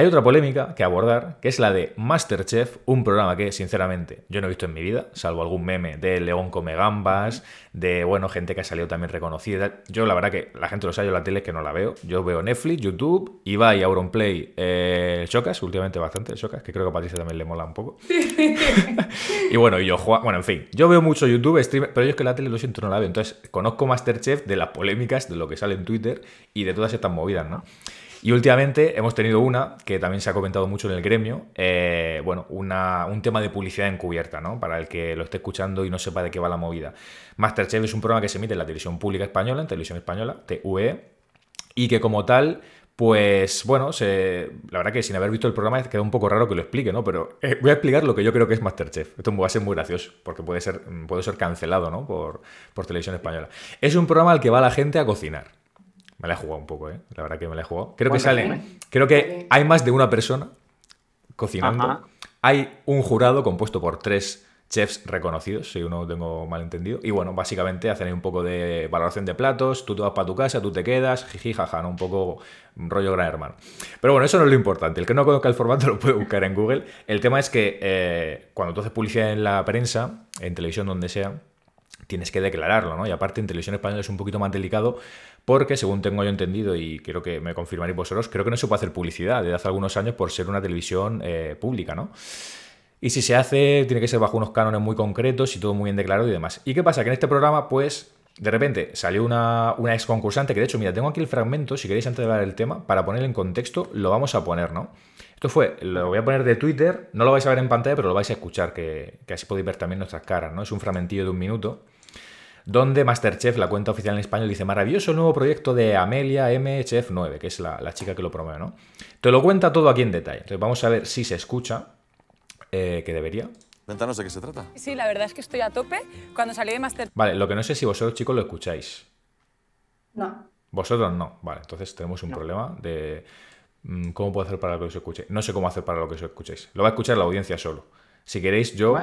Hay otra polémica que abordar, que es la de Masterchef, un programa que, sinceramente, yo no he visto en mi vida, salvo algún meme de León come gambas, de, bueno, gente que ha salido también reconocida. Yo, la verdad que la gente lo sabe, yo la tele es que no la veo. Yo veo Netflix, YouTube, Ibai, Auronplay, eh, Chocas, últimamente bastante Chocas, que creo que a Patricia también le mola un poco. y bueno, y yo bueno, en fin, yo veo mucho YouTube, streamer, pero yo es que la tele, lo siento, no la veo. Entonces, conozco Masterchef de las polémicas, de lo que sale en Twitter y de todas estas movidas, ¿no? Y últimamente hemos tenido una que también se ha comentado mucho en el gremio, eh, bueno, un tema de publicidad encubierta, ¿no? Para el que lo esté escuchando y no sepa de qué va la movida. Masterchef es un programa que se emite en la televisión pública española, en televisión española, TVE, y que como tal pues bueno, la verdad que sin haber visto el programa queda un poco raro que lo explique, ¿no? Pero eh, voy a explicar lo que yo creo que es Masterchef. Esto va a ser muy gracioso, porque puede ser, puede ser cancelado, ¿no? Por, por televisión española. Es un programa al que va la gente a cocinar. Me la he jugado un poco, ¿eh? La verdad que me la he jugado. Creo que salen. Creo que hay más de una persona cocinando. Hay un jurado compuesto por tres chefs reconocidos, si uno tengo malentendido. Y bueno, básicamente hacen ahí un poco de valoración de platos, tú te vas para tu casa, tú te quedas, jiji, jaja, un poco rollo gran hermano. Pero bueno, eso no es lo importante. El que no conozca el formato lo puede buscar en Google. El tema es que eh, cuando tú haces publicidad en la prensa, en televisión, donde sea, tienes que declararlo, ¿no? Y aparte en televisión española es un poquito más delicado porque, según tengo yo entendido y creo que me confirmaréis vosotros, creo que no se puede hacer publicidad desde hace algunos años por ser una televisión eh, pública, ¿no? Y si se hace, tiene que ser bajo unos cánones muy concretos y todo muy bien declarado y demás. ¿Y qué pasa? Que en este programa, pues, de repente salió una, ex concursante, que de hecho, mira, tengo aquí el fragmento, si queréis antes de hablar del tema, para ponerlo en contexto, lo vamos a poner, ¿no? Esto fue, lo voy a poner de Twitter, no lo vais a ver en pantalla, pero lo vais a escuchar, que así podéis ver también nuestras caras, ¿no? Es un fragmentillo de un minuto donde Masterchef, la cuenta oficial en español, dice, maravilloso nuevo proyecto de Amelia mhf 9, que es la, chica que lo promueve, ¿no? Te lo cuenta todo aquí en detalle. Entonces vamos a ver si se escucha, eh, que debería. Cuéntanos de qué se trata. Sí, la verdad es que estoy a tope cuando salí de Masterchef. Vale, lo que no sé si vosotros, chicos, lo escucháis. No. Vosotros no. Vale, entonces tenemos un problema de... Mm, ¿Cómo puedo hacer para que os escuche? No sé cómo hacer para lo que os escuchéis. Lo va a escuchar la audiencia solo. Si queréis, yo.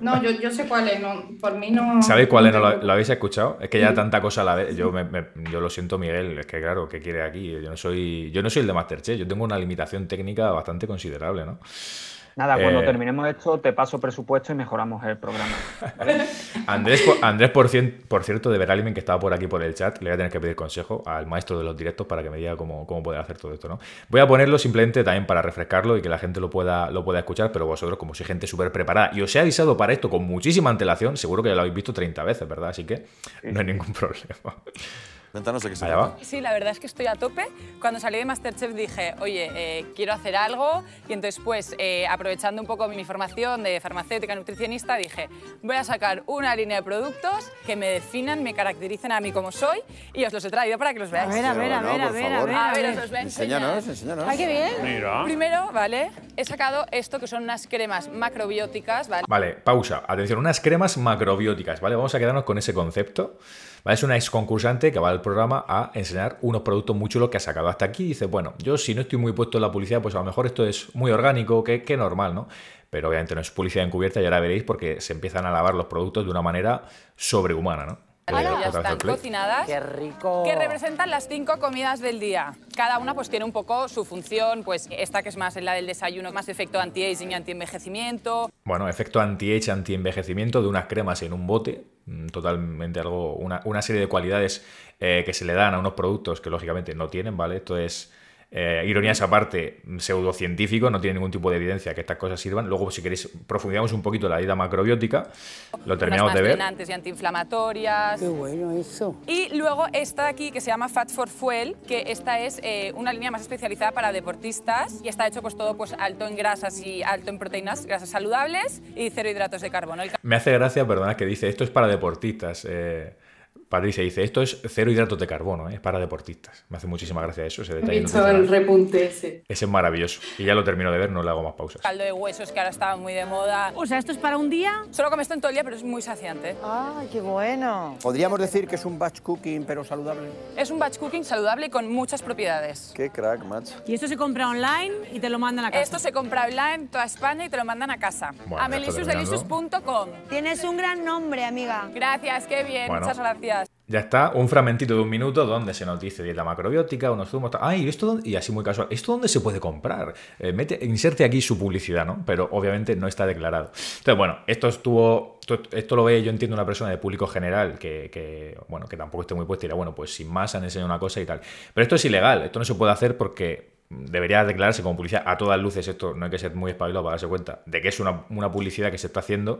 No, yo, sé cuál es, no, por mí no. ¿Sabéis cuál es? No, ¿Lo, habéis escuchado? Es que ya tanta cosa la vez. Yo, me, yo lo siento, Miguel, es que claro, ¿qué quiere aquí? Yo no soy yo no soy el de Masterchef, yo tengo una limitación técnica bastante considerable, ¿no? Nada, cuando eh, terminemos esto, te paso presupuesto y mejoramos el programa. Andrés, por, Andrés por, cierto, de Veralimen, que estaba por aquí por el chat, le voy a tener que pedir consejo al maestro de los directos para que me diga cómo, cómo poder hacer todo esto, ¿no? Voy a ponerlo simplemente también para refrescarlo y que la gente lo pueda, lo pueda escuchar, pero vosotros, como sois gente súper preparada y os he avisado para esto con muchísima antelación, seguro que ya lo habéis visto 30 veces, ¿verdad? Así que no hay ningún problema. Cuéntanos de qué Sí, la verdad es que estoy a tope. Cuando salí de Masterchef dije, oye, eh, quiero hacer algo. Y entonces, pues, eh, aprovechando un poco mi formación de farmacéutica nutricionista, dije, voy a sacar una línea de productos que me definan, me caractericen a mí como soy y os los he traído para que los veáis. A ver, a ver, a ver, a ver, a ver. os los voy Enséñanos, enséñanos. ¡Ay, qué bien! Mira. Primero, ¿vale? He sacado esto que son unas cremas macrobióticas, ¿vale? Vale, pausa. Atención, unas cremas macrobióticas, ¿vale? Vamos a quedarnos con ese concepto. Es una ex concursante que va al programa a enseñar unos productos mucho lo que ha sacado hasta aquí. Dice, bueno, yo si no estoy muy puesto en la publicidad, pues a lo mejor esto es muy orgánico, que, normal, ¿no? Pero obviamente no es publicidad encubierta y ahora veréis porque se empiezan a lavar los productos de una manera sobrehumana, ¿no? están cocinadas. ¡Qué rico! Que representan las cinco comidas del día. Cada una pues tiene un poco su función, pues esta que es más la del desayuno, más efecto anti-aging y anti-envejecimiento. Bueno, efecto anti-age, anti-envejecimiento de unas cremas en un bote, Mm, totalmente algo, una, una serie de cualidades eh, que se le dan a unos productos que lógicamente no tienen, ¿vale? Esto es Ironía eh, ironías aparte, pseudocientífico, no tiene ningún tipo de evidencia que estas cosas sirvan. Luego, si queréis, profundizamos un poquito en la dieta macrobiótica, lo terminamos de ver. y antiinflamatorias. Qué bueno eso. Y luego esta de aquí, que se llama Fat for Fuel, que esta es eh, una línea más especializada para deportistas y está hecho pues todo pues alto en grasas y alto en proteínas, grasas saludables y cero hidratos de carbono. Me hace gracia, perdona, que dice, esto es para deportistas. Eh, Patricia dice, esto es cero hidratos de carbono, ¿eh? es para deportistas. Me hace muchísima gracia eso, ese detalle. He el repunte ese. Ese es maravilloso. Y ya lo termino de ver, no le hago más pausas. Caldo de huesos que ahora está muy de moda. O sea, ¿esto es para un día? Solo comes esto todo el día, pero es muy saciante. ¡Ay, qué bueno! ¿Podríamos decir que es un batch cooking, pero saludable? Es un batch cooking saludable con muchas propiedades. ¡Qué crack, macho! ¿Y esto se compra online y te lo mandan a casa? Esto se compra online en toda España y te lo mandan a casa. a melissusdelicious.com Tienes un gran nombre, amiga. Gracias, qué bien, muchas gracias. Ya está, un fragmentito de un minuto donde se nos dice dieta macrobiótica, unos zumos, ay, esto y así muy casual, ¿esto dónde se puede comprar? Eh, mete, inserte aquí su publicidad, ¿no? Pero obviamente no está declarado. Entonces, bueno, esto estuvo, esto, lo ve, yo entiendo, una persona de público general que, que bueno, que tampoco esté muy puesta y dirá, bueno, pues sin más han enseñado una cosa y tal. Pero esto es ilegal, esto no se puede hacer porque debería declararse como publicidad a todas luces, esto no hay que ser muy espabilado para darse cuenta de que es una, publicidad que se está haciendo.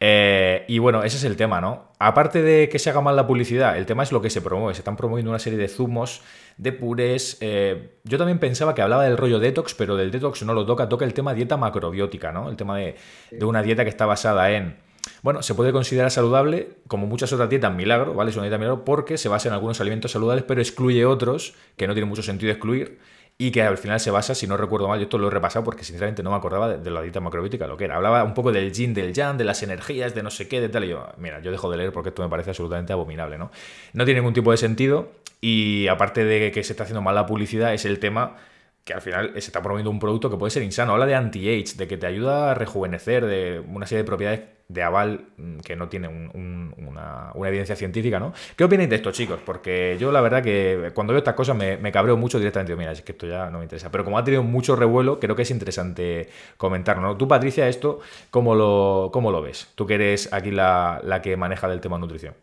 Eh, y bueno, ese es el tema, ¿no? Aparte de que se haga mal la publicidad, el tema es lo que se promueve. Se están promoviendo una serie de zumos, de purés. Eh, yo también pensaba que hablaba del rollo detox, pero del detox no lo toca, toca el tema dieta macrobiótica, ¿no? El tema de, de una dieta que está basada en... Bueno, se puede considerar saludable, como muchas otras dietas milagro, ¿vale? Es una dieta milagro porque se basa en algunos alimentos saludables, pero excluye otros que no tiene mucho sentido excluir y que al final se basa, si no recuerdo mal, yo esto lo he repasado porque sinceramente no me acordaba de, la dieta macrobiótica, lo que era. Hablaba un poco del yin, del yang, de las energías, de no sé qué, de tal. Y yo, mira, yo dejo de leer porque esto me parece absolutamente abominable, ¿no? No tiene ningún tipo de sentido y aparte de que se está haciendo mala publicidad, es el tema que al final se está promoviendo un producto que puede ser insano. Habla de anti-age, de que te ayuda a rejuvenecer, de una serie de propiedades de aval mm, que no tiene una, evidencia científica, ¿no? ¿Qué opináis de esto, chicos? Porque yo la verdad que cuando veo estas cosas me, cabreo mucho directamente. mira, es que esto ya no me interesa. Pero como ha tenido mucho revuelo, creo que es interesante comentarlo, ¿no? Tú, Patricia, esto, ¿cómo lo, cómo lo ves? Tú que eres aquí la, que maneja del tema nutrición.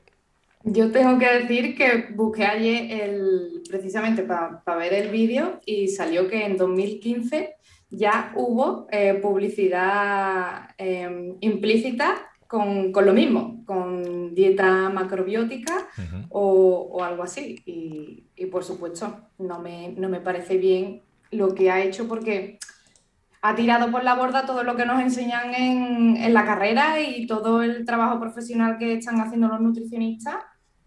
Yo tengo que decir que busqué ayer el, precisamente para ver el vídeo y salió que en 2015 ya hubo eh, publicidad em, implícita con, lo mismo, con dieta macrobiótica o, algo así. Y, por supuesto, no me, no me parece bien lo que ha hecho porque ha tirado por la borda todo lo que nos enseñan en, en, la carrera y todo el trabajo profesional que están haciendo los nutricionistas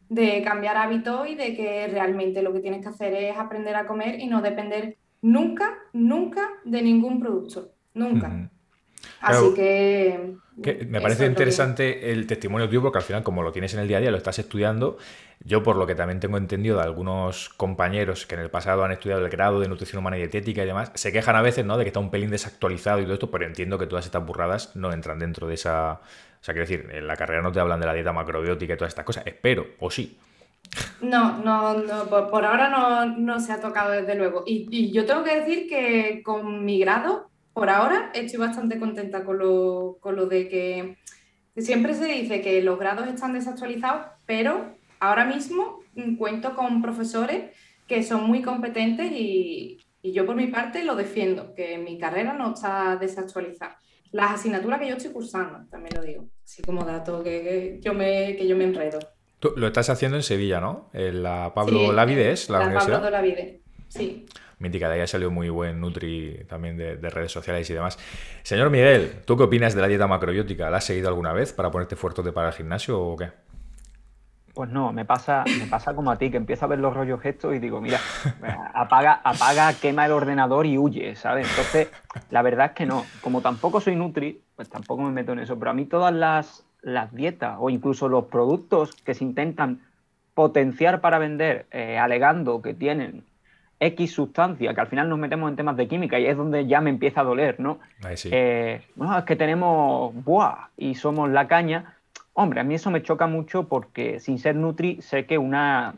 de cambiar hábitos y de que realmente lo que tienes que hacer es aprender a comer y no depender nunca, nunca de ningún producto, nunca. Así que, me parece interesante el testimonio tuyo porque al final como lo tienes en el día a día, lo estás estudiando, yo por lo que también tengo entendido de algunos compañeros que en el pasado han estudiado el grado de nutrición humana y dietética y demás, se quejan a veces ¿no? de que está un pelín desactualizado y todo esto, pero entiendo que todas estas burradas no entran dentro de esa... O sea, quiero decir, en la carrera no te hablan de la dieta macrobiótica y todas estas cosas, espero, o sí. No, no, por, ahora no, no, se ha tocado desde luego. Y, yo tengo que decir que con mi grado, por ahora, estoy bastante contenta con lo, de que siempre se dice que los grados están desactualizados, pero ahora mismo mm, cuento con profesores que son muy competentes y, yo por mi parte lo defiendo, que mi carrera no está desactualizada. Las asignaturas que yo estoy cursando, también lo digo, así como dato que yo, me, que yo me enredo. Tú lo estás haciendo en Sevilla, ¿no? En la Pablo Lavide es la, la Pablo Lavide, sí. Mítica, de ahí ha salido muy buen Nutri también de, redes sociales y demás. Señor Miguel, ¿tú qué opinas de la dieta macrobiótica? ¿La has seguido alguna vez para ponerte fuerte para el gimnasio o qué? Pues no, me pasa, me pasa como a ti, que empiezo a ver los rollos gestos y digo, mira, apaga, apaga, quema el ordenador y huye, ¿sabes? Entonces, la verdad es que no. Como tampoco soy Nutri, pues tampoco me meto en eso. Pero a mí todas las las dietas o incluso los productos que se intentan potenciar para vender, eh, alegando que tienen X sustancia, que al final nos metemos en temas de química y es donde ya me empieza a doler, ¿no? Eh, es que tenemos buah y somos la caña. Hombre, a mí eso me choca mucho porque sin ser Nutri sé que una,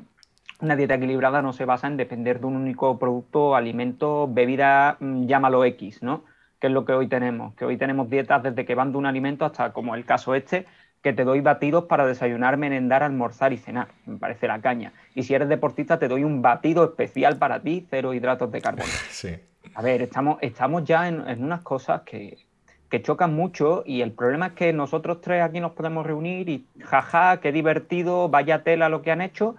una dieta equilibrada no se basa en depender de un único producto, alimento, bebida, mm, llámalo X, ¿no? que es lo que hoy tenemos, que hoy tenemos dietas desde que van de un alimento hasta, como el caso este, que te doy batidos para desayunar, merendar, almorzar y cenar. Me parece la caña. Y si eres deportista, te doy un batido especial para ti, cero hidratos de carbono. Sí. A ver, estamos, estamos ya en, unas cosas que, chocan mucho y el problema es que nosotros tres aquí nos podemos reunir y jaja, qué divertido, vaya tela lo que han hecho,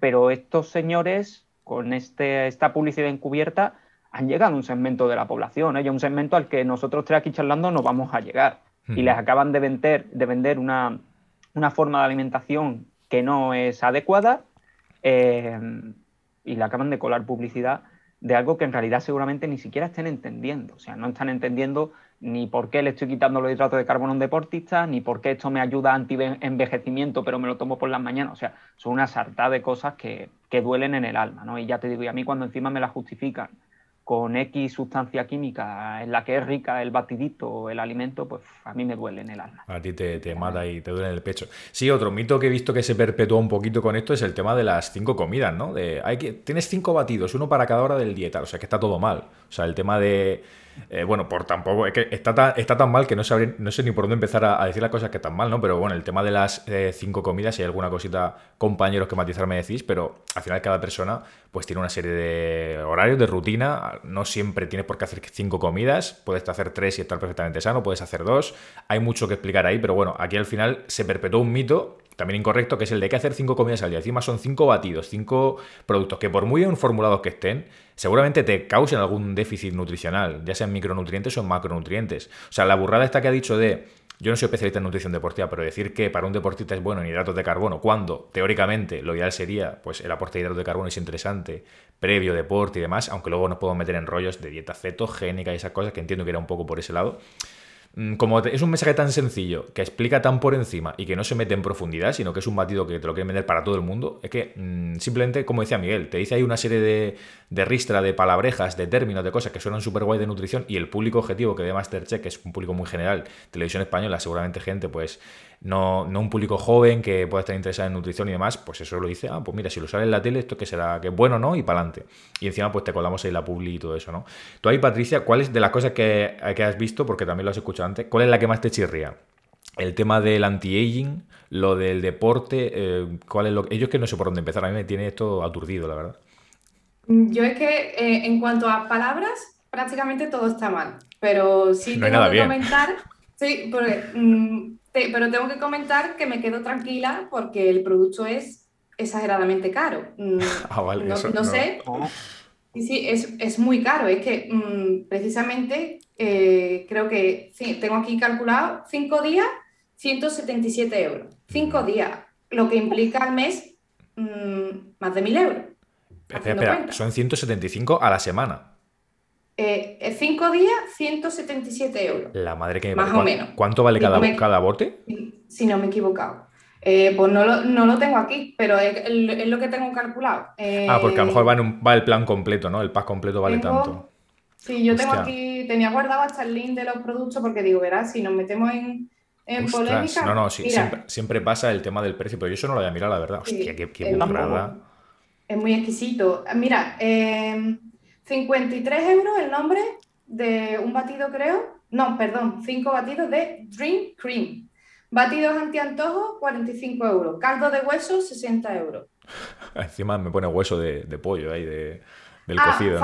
pero estos señores con este, esta publicidad encubierta han llegado a un segmento de la población, ellos ¿eh? un segmento al que nosotros tres aquí charlando no vamos a llegar. Y les acaban de vender, de vender una, forma de alimentación que no es adecuada eh, y le acaban de colar publicidad de algo que en realidad seguramente ni siquiera estén entendiendo. O sea, no están entendiendo ni por qué le estoy quitando los hidratos de carbono a un deportista, ni por qué esto me ayuda a anti-envejecimiento, pero me lo tomo por las mañanas. O sea, son una sartá de cosas que, que duelen en el alma, ¿no? Y ya te digo, y a mí cuando encima me la justifican con X sustancia química en la que es rica el batidito o el alimento, pues a mí me duele en el alma. A ti te, te mata y te duele en el pecho. Sí, otro mito que he visto que se perpetúa un poquito con esto es el tema de las cinco comidas, ¿no? De, hay que, tienes cinco batidos, uno para cada hora del dieta. o sea que está todo mal. O sea, el tema de eh, bueno, por tampoco. Es que está tan, mal que no, no sé ni por dónde empezar a, decir las cosas que están mal, ¿no? Pero bueno, el tema de las eh, cinco comidas, si hay alguna cosita, compañeros, que matizar me decís, pero al final cada persona pues tiene una serie de horarios, de rutina. No siempre tienes por qué hacer cinco comidas. Puedes hacer tres y estar perfectamente sano, puedes hacer dos. Hay mucho que explicar ahí, pero bueno, aquí al final se perpetuó un mito también incorrecto, que es el de que hacer cinco comidas al día. Encima son cinco batidos, cinco productos que por muy bien formulados que estén, seguramente te causen algún déficit nutricional, ya sean micronutrientes o macronutrientes. O sea, la burrada esta que ha dicho de yo no soy especialista en nutrición deportiva, pero decir que para un deportista es bueno en hidratos de carbono, cuando teóricamente lo ideal sería, pues el aporte de hidratos de carbono es interesante, previo, deporte y demás, aunque luego nos podemos meter en rollos de dieta cetogénica y esas cosas, que entiendo que era un poco por ese lado. Mm, como es un mensaje tan sencillo, que explica tan por encima y que no se mete en profundidad, sino que es un batido que te lo quieren vender para todo el mundo, es que mm, simplemente, como decía Miguel, te dice hay una serie de, de ristra, de palabrejas, de términos, de cosas que suenan súper guay de nutrición y el público objetivo que ve Masterchef, que es un público muy general, televisión española, seguramente gente, pues no, no un público joven que pueda estar interesado en nutrición y demás, pues eso lo dice, ah, pues mira, si lo sale en la tele, esto que será, que bueno, ¿no? Y para adelante. Y encima, pues te colamos ahí la publi y todo eso, ¿no? Tú ahí, Patricia, ¿cuál es de las cosas que, has visto, porque también lo has escuchado antes, cuál es la que más te chirría? el tema del anti-aging, lo del deporte, eh, cuál es lo que. ellos que no sé por dónde empezar, a mí me tiene esto aturdido, la verdad. Yo es que eh, en cuanto a palabras, prácticamente todo está mal, pero sí tengo que comentar, mm, pero tengo que comentar que me quedo tranquila porque el producto es exageradamente caro. Mm, ah, vale, no, sé. Sí, es, muy caro. Es que mm, precisamente eh, creo que tengo aquí calculado cinco días, 177 euros. cinco días, lo que implica al mes más de mil euros. Espera, son 175 a la semana. Eh, eh cinco días, 177 euros. La madre que me Más o menos. ¿Cuánto vale cada, bote? Si no me he equivocado. Eh, pues no lo, no lo, tengo aquí, pero es, lo que tengo calculado. ah, porque a lo mejor eh, va, el plan completo, ¿no? El pack completo vale tanto. Sí, yo tengo aquí, tenía guardado hasta el link de los productos porque digo, verás, si nos metemos en, en polémica. No, no, sí, siempre, pasa el tema del precio, pero yo eso no lo había mirado, la verdad. Hostia, qué burrada. Es muy exquisito. Ah, mira, 53 em, euros el nombre de un batido, creo. No, perdón, 5 batidos de Dream Cream. Batidos antiantojos, 45 euros. Caldo de hueso, 60 euros. Encima me pone hueso de, pollo ahí, del ah, cocido.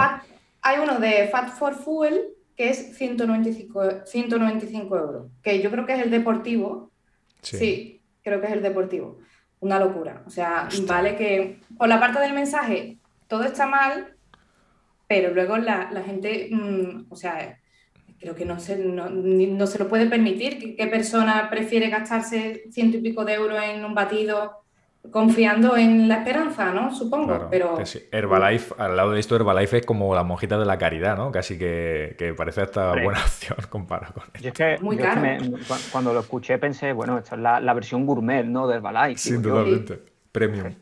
Hay uno de Fat for Fuel que es 195, 195 euros, que yo creo que es el deportivo. sí creo que es el deportivo una locura. O sea, vale que por la parte del mensaje todo está mal, pero luego la, gente, mm, o sea, creo que no se, no, se lo puede permitir. ¿Qué, ¿Qué, persona prefiere gastarse ciento y pico de euros en un batido confiando en la esperanza, ¿no? Supongo, pero... Herbalife, al lado de esto, Herbalife es como la monjita de la caridad, ¿no? Casi que, parece hasta buena opción comparado con es que, Muy caro. cuando lo escuché pensé, bueno, esta es la, versión gourmet, ¿no? De Herbalife. Sí, totalmente. Premium.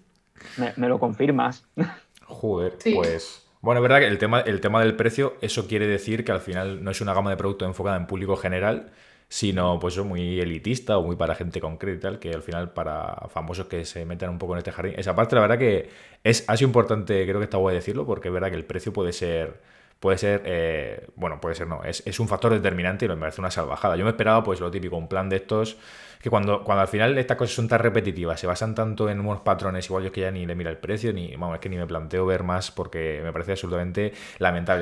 Me, lo confirmas. Joder, pues... Bueno, es verdad que el tema, el tema del precio, eso quiere decir que al final no es una gama de productos enfocada en público general, sino pues muy elitista o muy para gente concreta y tal, que al final para famosos que se metan un poco en este jardín. Esa parte, la verdad que es, así importante, creo que está a decirlo, porque es verdad que el precio puede ser puede ser, eh, bueno, puede ser no, es, es, un factor determinante y me parece una salvajada. Yo me esperaba, pues, lo típico, un plan de estos, que cuando, cuando al final estas cosas son tan repetitivas, se basan tanto en unos patrones, igual yo es que ya ni le mira el precio, ni, vamos, es que ni me planteo ver más porque me parece absolutamente lamentable.